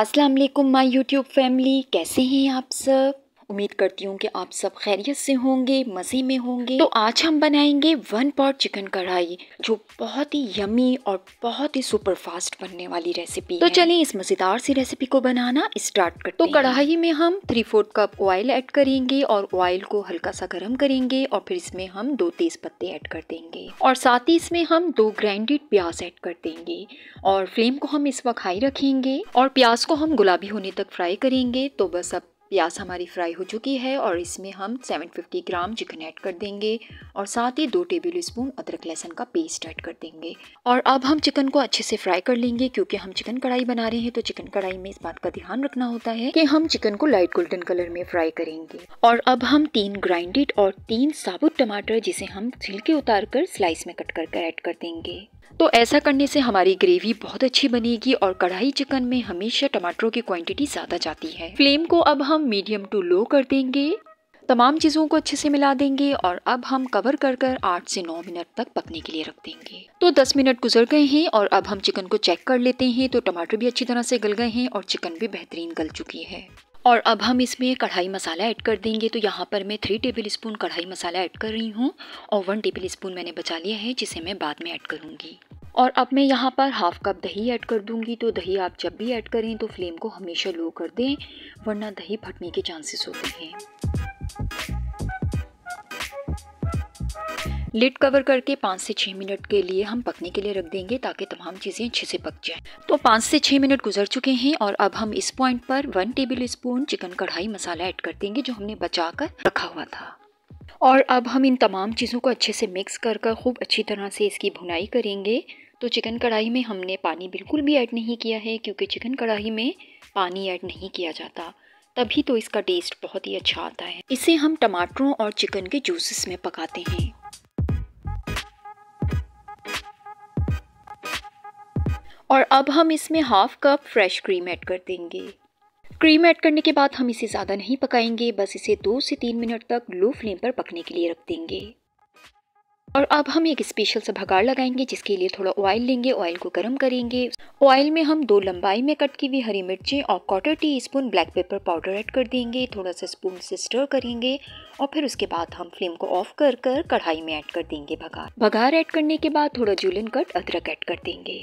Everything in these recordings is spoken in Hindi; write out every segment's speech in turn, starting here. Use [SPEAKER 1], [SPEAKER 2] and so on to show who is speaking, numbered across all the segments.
[SPEAKER 1] Aslam my YouTube YouTube family कैसे हैं आप सब उम्मीद करती हूँ कि आप सब खैरियत से होंगे मज़े में होंगे तो आज हम बनाएंगे वन पॉट चिकन कढ़ाई जो बहुत ही यमी और बहुत ही सुपर फास्ट बनने वाली रेसिपी तो चलिए इस मज़ेदार सी रेसिपी को बनाना स्टार्ट करते तो कढ़ाई में हम three fourth cup oil add करेंगे और ऑयल को हल्का सा गर्म करेंगे और फिर इसमें हम दो तेज़ पत्ते ऐड कर देंगे और साथ ही इसमें हम दो ग्राइंडेड प्याज ऐड कर देंगे और फ्लेम को हम इस वक्त हाई रखेंगे और प्याज को हम गुलाबी होने तक फ्राई करेंगे तो बस अब प्याज हमारी फ्राई हो चुकी है और इसमें हम 750 ग्राम चिकन ऐड कर देंगे और साथ ही दो टेबल स्पून अदरक लहसुन का पेस्ट ऐड कर देंगे और अब हम चिकन को अच्छे से फ्राई कर लेंगे क्योंकि हम चिकन कढ़ाई बना रहे हैं तो चिकन कढ़ाई में इस बात का ध्यान रखना होता है कि हम चिकन को लाइट गोल्डन कलर में फ्राई करेंगे और अब हम तीन ग्राइंडेड और तीन साबुत टमाटर जिसे हम छिलके उतार कर स्लाइस में कट कर ऐड कर देंगे तो ऐसा करने से हमारी ग्रेवी बहुत अच्छी बनेगी और कढ़ाई चिकन में हमेशा टमाटरों की क्वांटिटी ज़्यादा जाती है फ्लेम को अब हम हम मीडियम टू लो कर देंगे तमाम चीज़ों को अच्छे से मिला देंगे और अब हम कवर कर कर आठ से नौ मिनट तक पकने के लिए रख देंगे तो दस मिनट गुजर गए हैं और अब हम चिकन को चेक कर लेते हैं तो टमाटर भी अच्छी तरह से गल गए हैं और चिकन भी बेहतरीन गल चुकी है और अब हम इसमें कढ़ाई मसाला ऐड कर देंगे तो यहाँ पर मैं थ्री टेबल स्पून कढ़ाई मसाला ऐड कर रही हूँ और वन टेबल स्पून मैंने बचा लिया है जिसे मैं बाद में ऐड करूँगी और अब मैं यहाँ पर हाफ़ कप दही ऐड कर दूँगी तो दही आप जब भी ऐड करें तो फ्लेम को हमेशा लो कर दें वरना दही फटने के चांसेस होते हैं लिड कवर करके पाँच से छः मिनट के लिए हम पकने के लिए रख देंगे ताकि तमाम चीज़ें अच्छे से पक जाएं। तो पाँच से छः मिनट गुजर चुके हैं और अब हम इस पॉइंट पर वन टेबल स्पून चिकन कढ़ाई मसाला ऐड कर देंगे जो हमने बचा कर रखा हुआ था और अब हम इन तमाम चीज़ों को अच्छे से मिक्स कर कर खूब अच्छी तरह से इसकी भुनाई करेंगे तो चिकन कढ़ाई में हमने पानी बिल्कुल भी ऐड नहीं किया है क्योंकि चिकन कढ़ाई में पानी ऐड नहीं किया जाता तभी तो इसका टेस्ट बहुत ही अच्छा आता है इसे हम टमाटरों और चिकन के जूसेस में पकाते हैं और अब हम इसमें half cup fresh cream add कर देंगे क्रीम ऐड करने के बाद हम इसे ज़्यादा नहीं पकाएंगे बस इसे दो से तीन मिनट तक लो फ्लेम पर पकने के लिए रख देंगे और अब हम एक स्पेशल सा भगाड़ लगाएंगे जिसके लिए थोड़ा ऑयल लेंगे ऑयल को गर्म करेंगे ऑयल में हम दो लंबाई में कट की हुई हरी मिर्चें और quarter teaspoon black pepper powder add कर देंगे थोड़ा सा स्पून से स्टर करेंगे और फिर उसके बाद हम फ्लेम को ऑफ कर कर कढ़ाई में ऐड कर देंगे भगाड़ भगार ऐड करने के बाद थोड़ा जूलन कट अदरक ऐड कर देंगे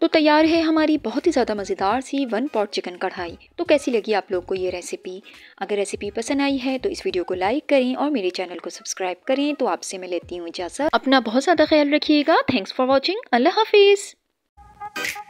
[SPEAKER 1] तो तैयार है हमारी बहुत ही ज़्यादा मज़ेदार सी वन पॉट चिकन कढ़ाई तो कैसी लगी आप लोग को ये रेसिपी अगर रेसिपी पसंद आई है तो इस वीडियो को लाइक करें और मेरे चैनल को सब्सक्राइब करें तो आपसे मैं लेती हूँ इजाज़त अपना बहुत ज़्यादा ख्याल रखिएगा थैंक्स फॉर वॉचिंग अल्लाह हाफिज़